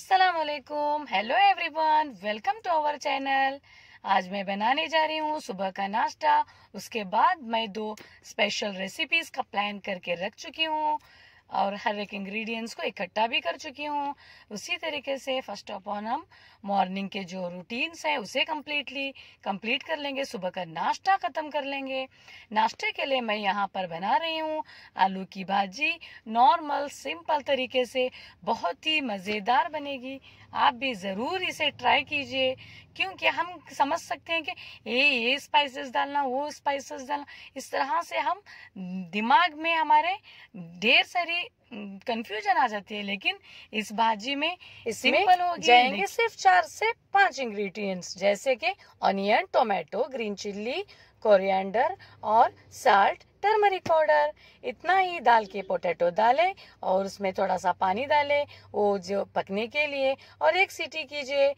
अस्सलाम वालेकुम hello everyone welcome to our channel आज मैं बनाने जा रही हूँ सुबह का नाश्ता उसके बाद मैं दो स्पेशल रेसिपीज का प्लान करके रख चुकी हूँ और हर एक इंग्रेडिएंट्स को इकट्ठा भी कर चुकी हूँ उसी तरीके से फर्स्ट ऑफ ऑल हम मॉर्निंग के जो रूटीन्स हैं उसे कम्प्लीटली कंप्लीट कर लेंगे सुबह का नाश्ता ख़त्म कर लेंगे नाश्ते के लिए मैं यहाँ पर बना रही हूँ आलू की भाजी नॉर्मल सिंपल तरीके से बहुत ही मज़ेदार बनेगी आप भी ज़रूर इसे ट्राई कीजिए क्योंकि हम समझ सकते हैं कि ये ये स्पाइसेस डालना वो स्पाइसेस डालना इस तरह से हम दिमाग में हमारे ढेर सारी कंफ्यूजन आ जाती है लेकिन इस भाजी में सिंपल हो जाएंगे सिर्फ चार से पांच इंग्रेडिएंट्स जैसे कि onion tomato green chilli coriander और साल्ट टर्मरिक पाउडर इतना ही डाल के पोटैटो डालें और उसमें थोड़ा सा पानी डालें वो जो पकने के लिए और एक सीटी कीजिए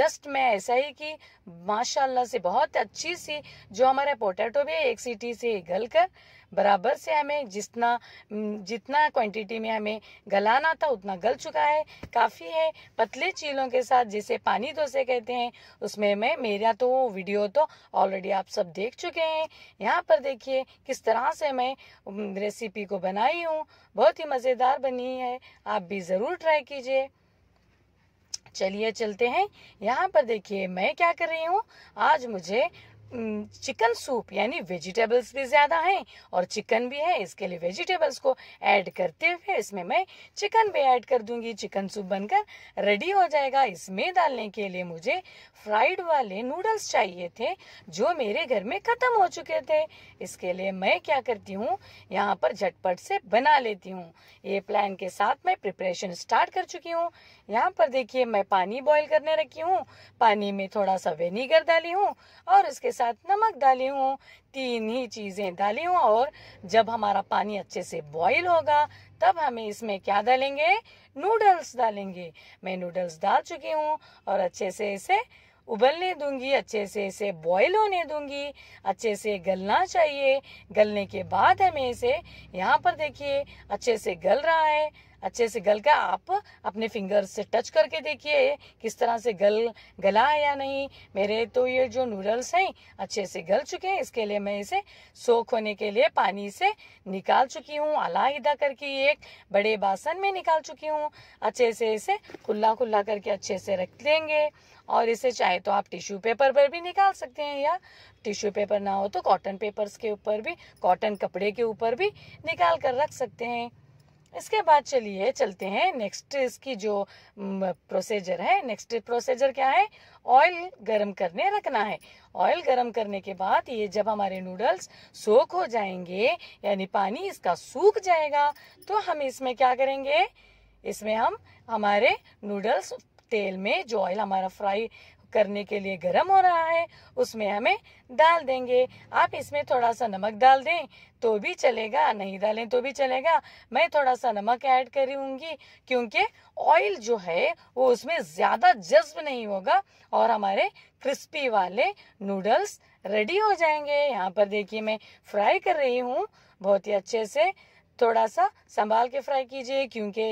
जस्ट मैं ऐसा ही कि माशाल्लाह से बहुत अच्छी सी जो हमारा पोटैटो भी एक सीटी से गल कर बराबर से हमें जितना जितना क्वांटिटी में हमें गलाना था उतना गल चुका है काफ़ी है पतले चीलों के साथ जिसे पानी दोसे कहते हैं उसमें मैं मेरा तो वीडियो तो ऑलरेडी आप सब देख चुके हैं यहाँ पर देखिए किस तरह से मैं रेसिपी को बनाई हूँ बहुत ही मज़ेदार बनी है आप भी ज़रूर ट्राई कीजिए चलिए चलते हैं यहाँ पर देखिए मैं क्या कर रही हूँ आज मुझे चिकन सूप यानी वेजिटेबल्स भी ज़्यादा हैं और चिकन भी है इसके लिए वेजिटेबल्स को ऐड करते हुए इसमें मैं चिकन भी ऐड कर दूंगी चिकन सूप बनकर रेडी हो जाएगा इसमें डालने के लिए मुझे फ्राइड वाले नूडल्स चाहिए थे जो मेरे घर में ख़त्म हो चुके थे इसके लिए मैं क्या करती हूँ यहाँ पर झटपट से बना लेती हूँ ये प्लान के साथ मैं प्रिपरेशन स्टार्ट कर चुकी हूँ यहाँ पर देखिए मैं पानी बॉयल करने रखी हूँ पानी में थोड़ा सा वेनीगर डाली हूँ और उसके साथ नमक डाली हूँ तीन ही चीज़ें डाली हूँ और जब हमारा पानी अच्छे से बॉईल होगा तब हमें इसमें क्या डालेंगे नूडल्स डालेंगे मैं नूडल्स डाल चुकी हूँ और अच्छे से इसे उबलने दूंगी अच्छे से इसे बॉईल होने दूंगी अच्छे से गलना चाहिए गलने के बाद हमें इसे यहाँ पर देखिए अच्छे से गल रहा है अच्छे से गल का आप अपने फिंगर से टच करके देखिए किस तरह से गल गला है या नहीं मेरे तो ये जो नूडल्स हैं अच्छे से गल चुके हैं इसके लिए मैं इसे सोख होने के लिए पानी से निकाल चुकी हूँ अलाहिदा करके एक बड़े बासन में निकाल चुकी हूँ अच्छे से इसे खुला खुला करके अच्छे से रख लेंगे और इसे चाहे तो आप टिश्यू पेपर पर भी निकाल सकते हैं या टिश्यू पेपर ना हो तो कॉटन पेपर्स के ऊपर भी कॉटन कपड़े के ऊपर भी निकाल कर रख सकते हैं इसके बाद चलिए चलते हैं नेक्स्ट इसकी जो प्रोसीजर है नेक्स्ट प्रोसीजर क्या है ऑयल गरम करने रखना है ऑयल गरम करने के बाद ये जब हमारे नूडल्स सोख हो जाएंगे यानी पानी इसका सूख जाएगा तो हम इसमें क्या करेंगे इसमें हम हमारे नूडल्स तेल में जो ऑयल हमारा फ्राई करने के लिए गर्म हो रहा है उसमें हमें डाल देंगे आप इसमें थोड़ा सा नमक डाल दें तो भी चलेगा नहीं डालें तो भी चलेगा मैं थोड़ा सा नमक ऐड करूँगी क्योंकि ऑयल जो है वो उसमें ज़्यादा जज्ब नहीं होगा और हमारे क्रिस्पी वाले नूडल्स रेडी हो जाएंगे यहाँ पर देखिए मैं फ्राई कर रही हूँ बहुत ही अच्छे से थोड़ा सा संभाल के फ्राई कीजिए क्योंकि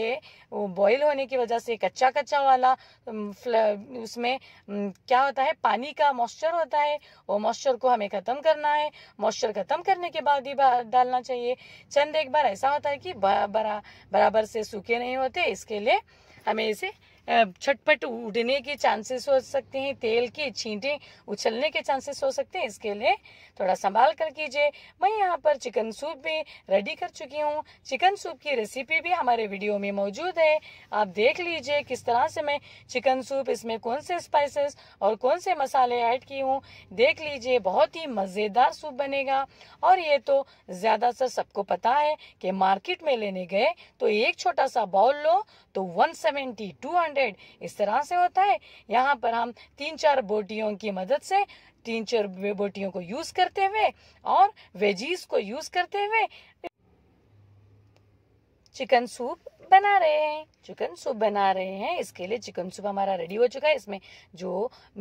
वो बॉईल होने की वजह से कच्चा कच्चा वाला उसमें क्या होता है पानी का मॉइस्चर होता है वो मॉइस्चर को हमें ख़त्म करना है मॉइस्चर ख़त्म करने के बाद ही डालना चाहिए चंद एक बार ऐसा होता है कि बरा, बराबर से सूखे नहीं होते इसके लिए हमें इसे छटपट उड़ने के चांसेस हो सकते हैं तेल के छींटे उछलने के चांसेस हो सकते हैं इसके लिए थोड़ा संभाल कर कीजिए मैं यहाँ पर चिकन सूप भी रेडी कर चुकी हूँ चिकन सूप की रेसिपी भी हमारे वीडियो में मौजूद है आप देख लीजिए किस तरह से मैं चिकन सूप इसमें कौन से स्पाइसेस और कौन से मसाले ऐड की हूँ देख लीजिए बहुत ही मज़ेदार सूप बनेगा और ये तो ज़्यादातर सबको पता है कि मार्केट में लेने गए तो एक छोटा सा बाउल लो तो 170 200 हंड्रेड इस तरह से होता है यहाँ पर हम तीन चार बोटियों की मदद से तीन चार बोटियों को यूज करते हुए और वेजीज को यूज करते हुए चिकन सूप बना रहे हैं चिकन सूप बना रहे हैं इसके लिए चिकन सूप हमारा रेडी हो चुका है इसमें जो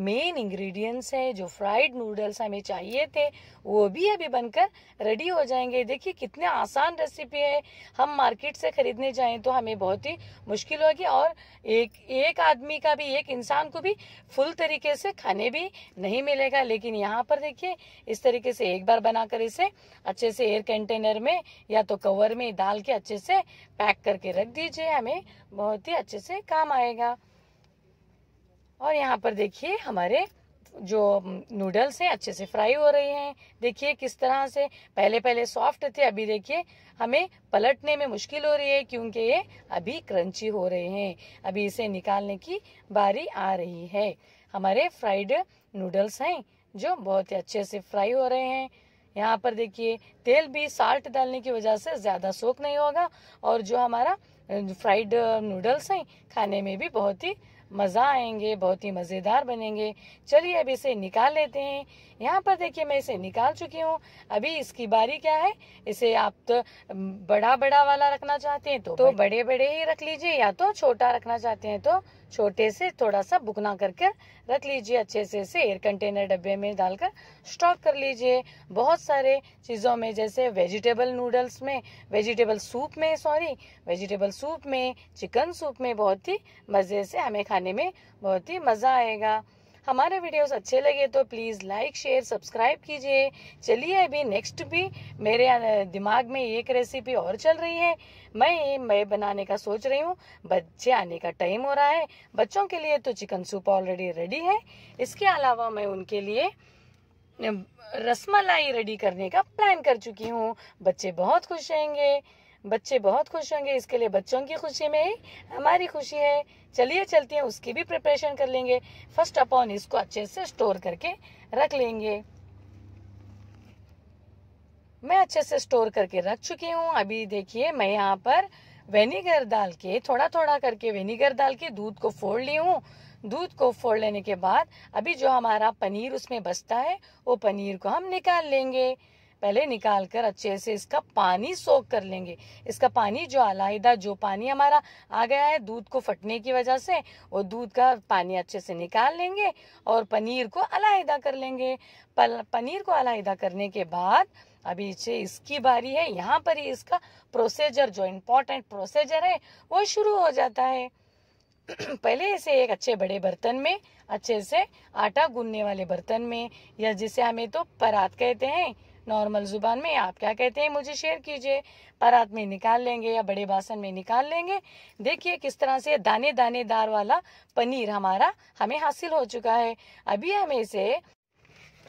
मेन इंग्रेडिएंट्स है जो फ्राइड नूडल्स हमें चाहिए थे वो भी अभी बनकर रेडी हो जाएंगे देखिए कितने आसान रेसिपी है हम मार्केट से खरीदने जाएं तो हमें बहुत ही मुश्किल होगी और एक एक आदमी का भी एक इंसान को भी फुल तरीके से खाने भी नहीं मिलेगा लेकिन यहाँ पर देखिए इस तरीके से एक बार बनाकर इसे अच्छे से एयर कंटेनर में या तो कवर में डाल के अच्छे से पैक करके रख दीजिए हमें बहुत ही अच्छे से काम आएगा और यहाँ पर देखिए हमारे जो नूडल्स हैं अच्छे से फ्राई हो रहे हैं देखिए किस तरह से पहले पहले सॉफ्ट थे अभी देखिए हमें पलटने में मुश्किल हो रही है क्योंकि ये अभी क्रंची हो रहे हैं अभी इसे निकालने की बारी आ रही है हमारे फ्राइड नूडल्स हैं जो बहुत ही अच्छे से फ्राई हो रहे हैं यहाँ पर देखिए तेल भी साल्ट डालने की वजह से ज़्यादा सोख नहीं होगा और जो हमारा फ्राइड नूडल्स हैं खाने में भी बहुत ही मज़ा आएंगे बहुत ही मज़ेदार बनेंगे चलिए अब इसे निकाल लेते हैं यहाँ पर देखिए मैं इसे निकाल चुकी हूँ अभी इसकी बारी क्या है इसे आप तो बड़ा बड़ा वाला रखना चाहते हैं तो, तो बड़े बड़े ही रख लीजिए या तो छोटा रखना चाहते हैं तो छोटे से थोड़ा सा बुकना करके रख लीजिए अच्छे से इसे एयर कंटेनर डब्बे में डालकर स्टॉक कर लीजिए बहुत सारे चीज़ों में जैसे वेजिटेबल नूडल्स में वेजिटेबल सूप में सॉरी वेजिटेबल सूप में चिकन सूप में बहुत ही मज़े से हमें खाने में बहुत ही मज़ा आएगा हमारे वीडियोस अच्छे लगे तो प्लीज़ लाइक शेयर सब्सक्राइब कीजिए चलिए अभी नेक्स्ट भी मेरे दिमाग में एक रेसिपी और चल रही है मैं मैं बनाने का सोच रही हूँ बच्चे आने का टाइम हो रहा है बच्चों के लिए तो चिकन सूप ऑलरेडी रेडी है इसके अलावा मैं उनके लिए रसमलाई रेडी करने का प्लान कर चुकी हूँ बच्चे बहुत खुश रहेंगे बच्चे बहुत खुश होंगे इसके लिए बच्चों की खुशी में ही हमारी खुशी है चलिए चलते हैं उसकी भी प्रिपरेशन कर लेंगे फर्स्ट अपॉन इसको अच्छे से स्टोर करके रख लेंगे मैं अच्छे से स्टोर करके रख चुकी हूँ अभी देखिए मैं यहाँ पर वेनीगर डाल के थोड़ा थोड़ा करके वेनीगर डाल के दूध को फोड़ ली हूँ दूध को फोड़ लेने के बाद अभी जो हमारा पनीर उसमें बचता है वो पनीर को हम निकाल लेंगे पहले निकाल कर अच्छे से इसका पानी सोख कर लेंगे इसका पानी जो अलाहिदा जो पानी हमारा आ गया है दूध को फटने की वजह से वो दूध का पानी अच्छे से निकाल लेंगे और पनीर को अलाहिदा कर लेंगे पनीर को अलाहिदा करने के बाद अभी से इसकी बारी है यहाँ पर ही इसका प्रोसीजर जो इम्पोर्टेंट प्रोसीजर है वो शुरू हो जाता है पहले इसे एक अच्छे बड़े बर्तन में अच्छे से आटा गूंदने वाले बर्तन में या जिसे हमें तो परात कहते हैं नॉर्मल ज़ुबान में आप क्या कहते हैं मुझे शेयर कीजिए परात में निकाल लेंगे या बड़े बासन में निकाल लेंगे देखिए किस तरह से दाने दानेदार वाला पनीर हमारा हमें हासिल हो चुका है अभी हमें इसे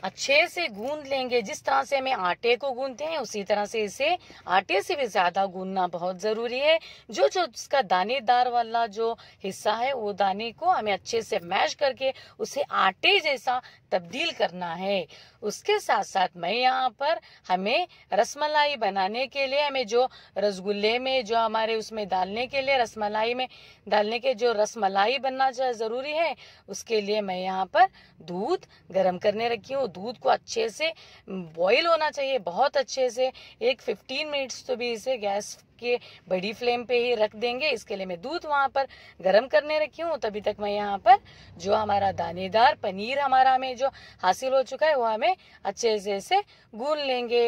अच्छे से गूंद लेंगे जिस तरह से हमें आटे को गूंदते हैं उसी तरह से इसे आटे से भी ज्यादा गूंदना बहुत जरूरी है जो जो उसका दानेदार वाला जो हिस्सा है वो दाने को हमें अच्छे से मैश करके उसे आटे जैसा तब्दील करना है उसके साथ साथ मैं यहाँ पर हमें रसमलाई बनाने के लिए हमें जो रसगुल्ले में जो हमारे उसमें डालने के लिए रसमलाई में डालने के जो रसमलाई बनना ज़रूरी है उसके लिए मैं यहाँ पर दूध गर्म करने रखी हूँ दूध को अच्छे से बॉईल होना चाहिए बहुत अच्छे से एक फिफ्टीन मिनट्स तो भी इसे गैस के बड़ी फ्लेम पे ही रख देंगे इसके लिए मैं दूध वहाँ पर गर्म करने रखी हूँ तभी तक मैं यहाँ पर जो हमारा दानेदार पनीर हमारा हमें जो हासिल हो चुका है वो हमें अच्छे से से गून लेंगे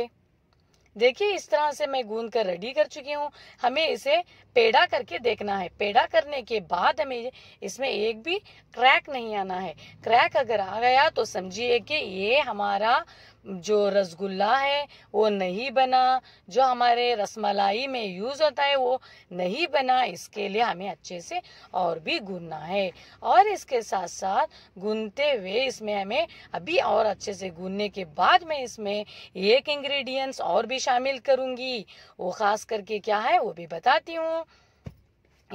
देखिए इस तरह से मैं गूंद कर रेडी कर चुकी हूँ हमें इसे पेड़ा करके देखना है पेड़ा करने के बाद हमें इसमें एक भी क्रैक नहीं आना है क्रैक अगर आ गया तो समझिए कि ये हमारा जो रसगुल्ला है वो नहीं बना जो हमारे रसमलाई में यूज़ होता है वो नहीं बना इसके लिए हमें अच्छे से और भी गुनना है और इसके साथ साथ गुनते हुए इसमें हमें अभी और अच्छे से गुनने के बाद में इसमें एक इंग्रेडिएंट्स और भी शामिल करूँगी वो ख़ास करके क्या है वो भी बताती हूँ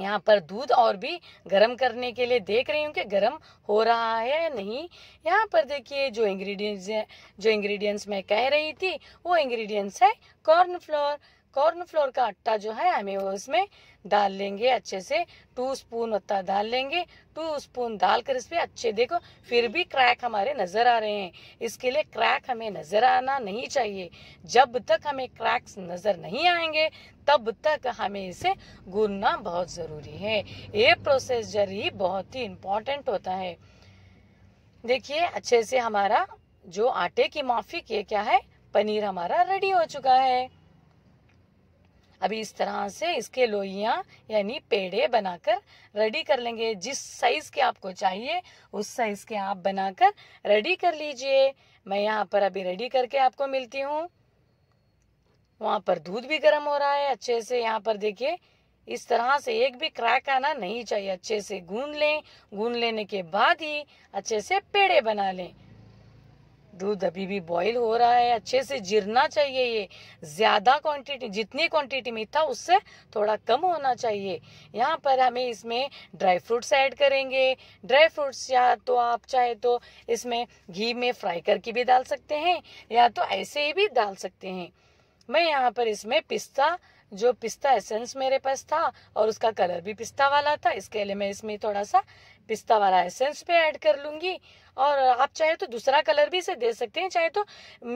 यहाँ पर दूध और भी गरम करने के लिए देख रही हूँ कि गरम हो रहा है या नहीं यहाँ पर देखिए जो इंग्रेडिएंट्स हैं जो इंग्रेडिएंट्स मैं कह रही थी वो इंग्रेडिएंट्स है कॉर्नफ्लोर कॉर्नफ्लोर का आटा जो है हमें उसमें डाल लेंगे अच्छे से टू स्पून आटा डाल लेंगे टू तो स्पून डालकर इस पर अच्छे देखो फिर भी क्रैक हमारे नज़र आ रहे हैं इसके लिए क्रैक हमें नज़र आना नहीं चाहिए जब तक हमें क्रैक्स नज़र नहीं आएंगे तब तक हमें इसे गूंदना बहुत ज़रूरी है ये प्रोसेसर ही बहुत ही इम्पोर्टेंट होता है देखिए अच्छे से हमारा जो आटे की माफी के क्या है पनीर हमारा रेडी हो चुका है अभी इस तरह से इसके लोहिया यानी पेड़े बनाकर रेडी कर लेंगे जिस साइज के आपको चाहिए उस साइज के आप बनाकर रेडी कर लीजिए मैं यहाँ पर अभी रेडी करके आपको मिलती हूँ वहाँ पर दूध भी गर्म हो रहा है अच्छे से यहाँ पर देखिए इस तरह से एक भी क्रैक आना नहीं चाहिए अच्छे से गूंद लें गूंद लेने के बाद ही अच्छे से पेड़े बना लें दूध अभी भी बॉईल हो रहा है अच्छे से जिरना चाहिए ये ज़्यादा क्वांटिटी जितनी क्वांटिटी में था उससे थोड़ा कम होना चाहिए यहाँ पर हमें इसमें ड्राई फ्रूट्स ऐड करेंगे ड्राई फ्रूट्स या तो आप चाहे तो इसमें घी में फ्राई करके भी डाल सकते हैं या तो ऐसे ही भी डाल सकते हैं मैं यहाँ पर इसमें पिस्ता जो पिस्ता एसेंस मेरे पास था और उसका कलर भी पिस्ता वाला था इसके लिए मैं इसमें थोड़ा सा पिस्ता वाला एसेंस पे ऐड कर लूंगी और आप चाहे तो दूसरा कलर भी इसे दे सकते हैं चाहे तो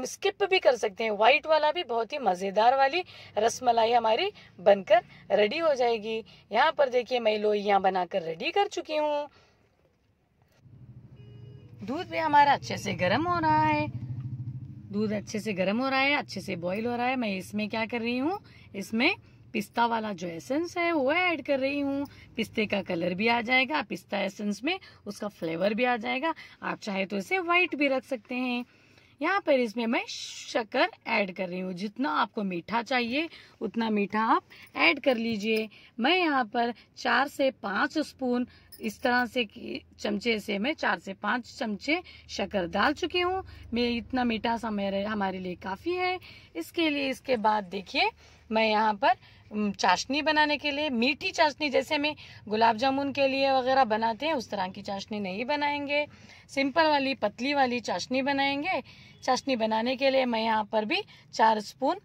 स्किप भी कर सकते हैं व्हाइट वाला भी बहुत ही मज़ेदार वाली रसमलाई हमारी बनकर रेडी हो जाएगी यहाँ पर देखिए मैं लोहियाँ बनाकर रेडी कर चुकी हूँ दूध भी हमारा अच्छे से गर्म हो रहा है दूध अच्छे से गर्म हो रहा है अच्छे से बॉईल हो रहा है मैं इसमें क्या कर रही हूँ इसमें पिस्ता वाला जो एसेंस है वो ऐड कर रही हूँ पिस्ते का कलर भी आ जाएगा पिस्ता एसेंस में उसका फ्लेवर भी आ जाएगा आप चाहे तो इसे व्हाइट भी रख सकते हैं यहाँ पर इसमें मैं शक्कर ऐड कर रही हूँ जितना आपको मीठा चाहिए उतना मीठा आप ऐड कर लीजिए मैं यहाँ पर चार से पाँच स्पून इस तरह से चमचे से मैं चार से पाँच चमचे शक्कर डाल चुकी हूँ मैं इतना मीठा सा मेरे हमारे लिए काफ़ी है इसके लिए इसके बाद देखिए मैं यहाँ पर चाशनी बनाने के लिए मीठी चाशनी जैसे मैं गुलाब जामुन के लिए वगैरह बनाते हैं उस तरह की चाशनी नहीं बनाएंगे सिंपल वाली पतली वाली चाशनी बनाएंगे चाशनी बनाने के लिए मैं यहाँ पर भी चार स्पून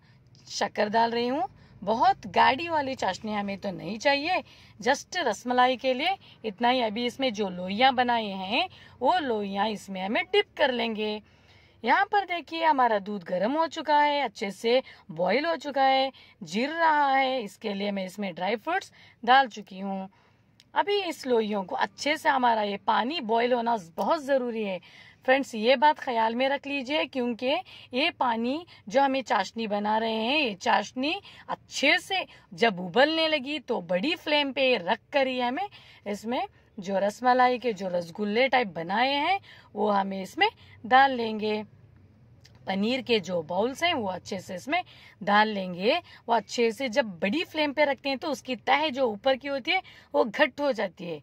शक्कर डाल रही हूँ बहुत गाड़ी वाली चाशनी हमें तो नहीं चाहिए जस्ट रसमलाई के लिए इतना ही अभी इसमें जो लोहिया बनाए हैं वो लोहिया इसमें हमें डिप कर लेंगे यहाँ पर देखिए हमारा दूध गर्म हो चुका है अच्छे से बॉईल हो चुका है जिर रहा है इसके लिए मैं इसमें ड्राई फ्रूट्स डाल चुकी हूँ अभी इस लोहियों को अच्छे से हमारा ये पानी बॉईल होना बहुत ज़रूरी है फ्रेंड्स ये बात ख्याल में रख लीजिए क्योंकि ये पानी जो हमें चाशनी बना रहे हैं ये चाशनी अच्छे से जब उबलने लगी तो बड़ी फ्लेम पे रख कर ही हमें इसमें जो रसमलाई के जो रसगुल्ले टाइप बनाए हैं वो हमें इसमें डाल लेंगे पनीर के जो बाउल्स हैं वो अच्छे से इसमें डाल लेंगे वो अच्छे से जब बड़ी फ्लेम पे रखते हैं तो उसकी तह जो ऊपर की होती है वो घट हो जाती है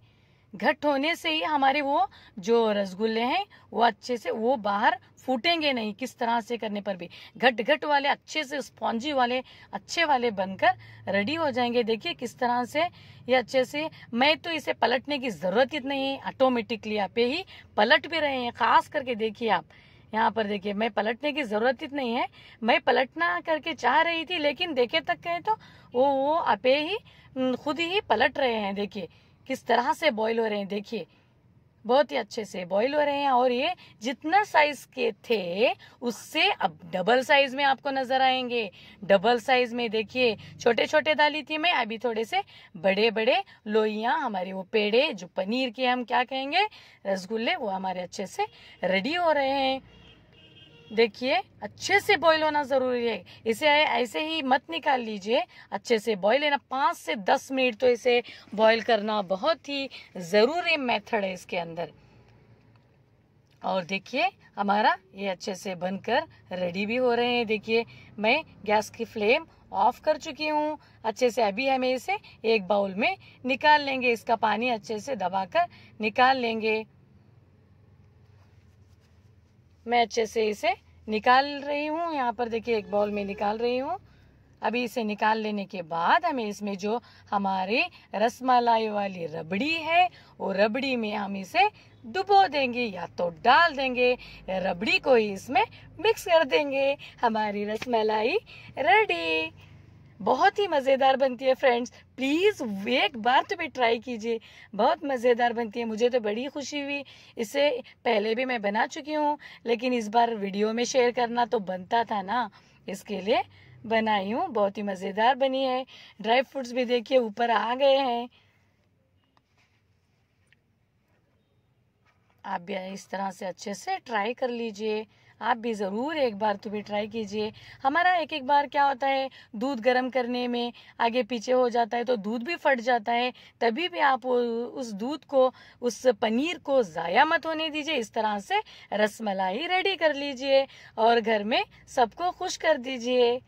घट होने से ही हमारे वो जो रसगुल्ले हैं वो अच्छे से वो बाहर फूटेंगे नहीं किस तरह से करने पर भी घट घट वाले अच्छे से स्पॉन्जी वाले अच्छे वाले बनकर रेडी हो जाएंगे देखिए किस तरह से ये अच्छे से मैं तो इसे पलटने की ज़रूरत ही नहीं है ऑटोमेटिकली आप ही पलट भी रहे हैं खास करके देखिए आप यहाँ पर देखिए मैं पलटने की जरूरत ही नहीं है मैं पलटना करके चाह रही थी लेकिन देखे तक कहें तो वो वो आपे ही खुद ही पलट रहे हैं देखिए किस तरह से बॉईल हो रहे हैं देखिए बहुत ही अच्छे से बॉईल हो रहे हैं और ये जितना साइज के थे उससे अब डबल साइज में आपको नजर आएंगे डबल साइज में देखिए छोटे छोटे डाली थी मैं अभी थोड़े से बड़े बड़े लोहिया हमारे वो पेड़े जो पनीर के हम क्या कहेंगे रसगुल्ले वो हमारे अच्छे से रेडी हो रहे हैं देखिए अच्छे से बॉईल होना ज़रूरी है इसे ऐसे ही मत निकाल लीजिए अच्छे से बॉईल है ना पाँच से दस मिनट तो इसे बॉईल करना बहुत ही ज़रूरी मेथड है इसके अंदर और देखिए हमारा ये अच्छे से बनकर रेडी भी हो रहे हैं देखिए मैं गैस की फ्लेम ऑफ कर चुकी हूँ अच्छे से अभी हमें इसे एक बाउल में निकाल लेंगे इसका पानी अच्छे से दबाकर निकाल लेंगे मैं अच्छे से इसे निकाल रही हूँ यहाँ पर देखिए एक बॉल में निकाल रही हूँ अभी इसे निकाल लेने के बाद हमें इसमें जो हमारी रसमलाई वाली रबड़ी है वो रबड़ी में हम इसे डुबो देंगे या तो डाल देंगे रबड़ी को ही इसमें मिक्स कर देंगे हमारी रसमलाई रेडी बहुत ही मज़ेदार बनती है फ्रेंड्स प्लीज़ एक बार तो भी ट्राई कीजिए बहुत मज़ेदार बनती है मुझे तो बड़ी खुशी हुई इसे पहले भी मैं बना चुकी हूँ लेकिन इस बार वीडियो में शेयर करना तो बनता था ना इसके लिए बनाई हूँ बहुत ही मज़ेदार बनी है ड्राई फ्रूट्स भी देखिए ऊपर आ गए हैं आप भी इस तरह से अच्छे से ट्राई कर लीजिए आप भी ज़रूर एक बार तो भी ट्राई कीजिए हमारा एक एक बार क्या होता है दूध गर्म करने में आगे पीछे हो जाता है तो दूध भी फट जाता है तभी भी आप उस दूध को उस पनीर को ज़ाया मत होने दीजिए इस तरह से रसमलाई रेडी कर लीजिए और घर में सबको खुश कर दीजिए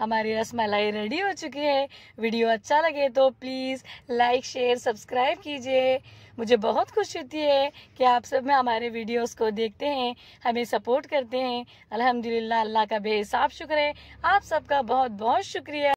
हमारी रसमलाई रेडी हो चुकी है वीडियो अच्छा लगे तो प्लीज़ लाइक शेयर सब्सक्राइब कीजिए मुझे बहुत खुशी होती है कि आप सब में हमारे वीडियोस को देखते हैं हमें सपोर्ट करते हैं अल्हम्दुलिल्लाह अल्लाह का बेहिसाब शुक्र है आप सबका बहुत बहुत शुक्रिया